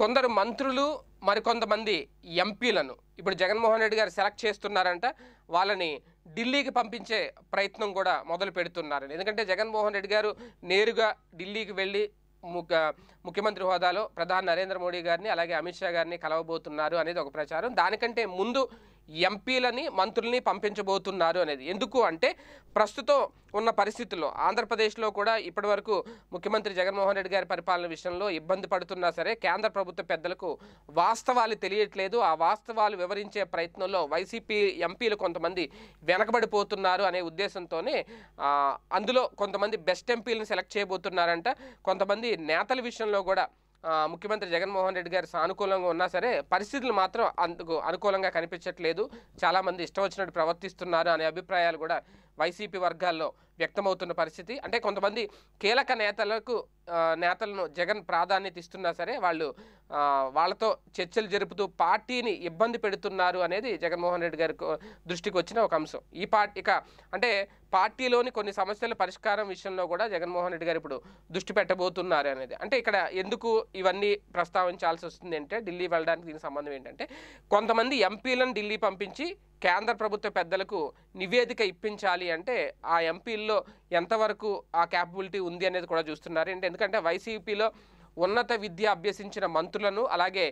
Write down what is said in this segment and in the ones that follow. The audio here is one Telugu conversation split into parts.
కొందరు మంత్రులు మరికొంతమంది ఎంపీలను ఇప్పుడు జగన్మోహన్ రెడ్డి గారు సెలెక్ట్ చేస్తున్నారంట వాళ్ళని ఢిల్లీకి పంపించే ప్రయత్నం కూడా మొదలు పెడుతున్నారు ఎందుకంటే జగన్మోహన్ రెడ్డి గారు నేరుగా ఢిల్లీకి వెళ్ళి ముఖ్యమంత్రి హోదాలో ప్రధాని నరేంద్ర మోడీ గారిని అలాగే అమిత్ షా గారిని కలవబోతున్నారు అనేది ఒక ప్రచారం దానికంటే ముందు ఎంపీలని మంత్రుల్ని పంపించబోతున్నారు అనేది ఎందుకు అంటే ప్రస్తుతం ఉన్న పరిస్థితుల్లో ఆంధ్రప్రదేశ్లో కూడా ఇప్పటివరకు ముఖ్యమంత్రి జగన్మోహన్ రెడ్డి గారి పరిపాలన విషయంలో ఇబ్బంది పడుతున్నా సరే కేంద్ర ప్రభుత్వ పెద్దలకు వాస్తవాలు తెలియట్లేదు ఆ వాస్తవాలు వివరించే ప్రయత్నంలో వైసీపీ ఎంపీలు కొంతమంది వెనకబడిపోతున్నారు అనే ఉద్దేశంతోనే అందులో కొంతమంది బెస్ట్ ఎంపీలను సెలెక్ట్ చేయబోతున్నారంట కొంతమంది నేతల విషయంలో కూడా ముఖ్యమంత్రి జగన్మోహన్ రెడ్డి గారి సానుకూలంగా ఉన్నా సరే పరిస్థితులు మాత్రం అందుకు అనుకూలంగా కనిపించట్లేదు చాలామంది ఇష్టం వచ్చినట్టు ప్రవర్తిస్తున్నారు అనే అభిప్రాయాలు కూడా వైసీపీ వర్గాల్లో వ్యక్తమవుతున్న పరిస్థితి అంటే కొంతమంది కీలక నేతలకు నేతలను జగన్ ప్రాధాన్యత ఇస్తున్నా సరే వాళ్ళు వాళ్ళతో చర్చలు జరుపుతూ పార్టీని ఇబ్బంది పెడుతున్నారు అనేది జగన్మోహన్ రెడ్డి గారి దృష్టికి వచ్చిన ఒక అంశం ఈ పార్టీ ఇక అంటే పార్టీలోని కొన్ని సమస్యల పరిష్కారం విషయంలో కూడా జగన్మోహన్ రెడ్డి గారు ఇప్పుడు దృష్టి పెట్టబోతున్నారు అనేది అంటే ఇక్కడ ఎందుకు ఇవన్నీ ప్రస్తావించాల్సి వస్తుంది అంటే ఢిల్లీ వెళ్ళడానికి దీనికి సంబంధం ఏంటంటే కొంతమంది ఎంపీలను ఢిల్లీ పంపించి కేంద్ర ప్రభుత్వ పెద్దలకు నివేదిక ఇప్పించాలి చేయాలి అంటే ఆ ఎంపీల్లో ఎంతవరకు ఆ క్యాపబిలిటీ ఉంది అనేది కూడా చూస్తున్నారు అంటే ఎందుకంటే వైసీపీలో ఉన్నత విద్య అభ్యసించిన మంత్రులను అలాగే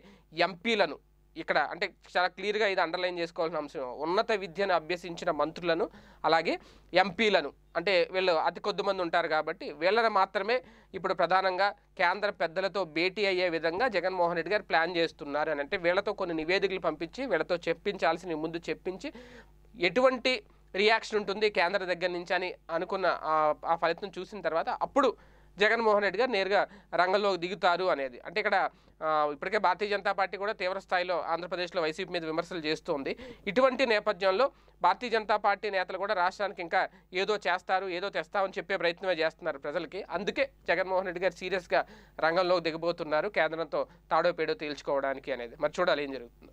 ఎంపీలను ఇక్కడ అంటే చాలా క్లియర్గా ఇది అండర్లైన్ చేసుకోవాల్సిన అంశం ఉన్నత విద్యను అభ్యసించిన మంత్రులను అలాగే ఎంపీలను అంటే వీళ్ళు అతి కొద్ది మంది ఉంటారు కాబట్టి వీళ్ళని మాత్రమే ఇప్పుడు ప్రధానంగా కేంద్ర పెద్దలతో భేటీ అయ్యే విధంగా జగన్మోహన్ రెడ్డి గారు ప్లాన్ చేస్తున్నారు అని అంటే వీళ్ళతో కొన్ని నివేదికలు పంపించి వీళ్ళతో చెప్పించాల్సిన ముందు చెప్పించి ఎటువంటి రియాక్షన్ ఉంటుంది కేంద్ర దగ్గర నుంచి అని అనుకున్న ఆ ఫలితం చూసిన తర్వాత అప్పుడు జగన్మోహన్ రెడ్డి గారు నేరుగా రంగంలోకి దిగుతారు అనేది అంటే ఇక్కడ ఇప్పటికే భారతీయ జనతా పార్టీ కూడా తీవ్ర స్థాయిలో ఆంధ్రప్రదేశ్లో వైసీపీ మీద విమర్శలు చేస్తోంది ఇటువంటి నేపథ్యంలో భారతీయ జనతా పార్టీ నేతలు కూడా రాష్ట్రానికి ఇంకా ఏదో చేస్తారు ఏదో తెస్తామని చెప్పే ప్రయత్నమే చేస్తున్నారు ప్రజలకి అందుకే జగన్మోహన్ రెడ్డి గారు సీరియస్గా రంగంలోకి దిగబోతున్నారు కేంద్రంతో తాడో పేడో తేల్చుకోవడానికి అనేది మరి చూడాలి ఏం జరుగుతుందో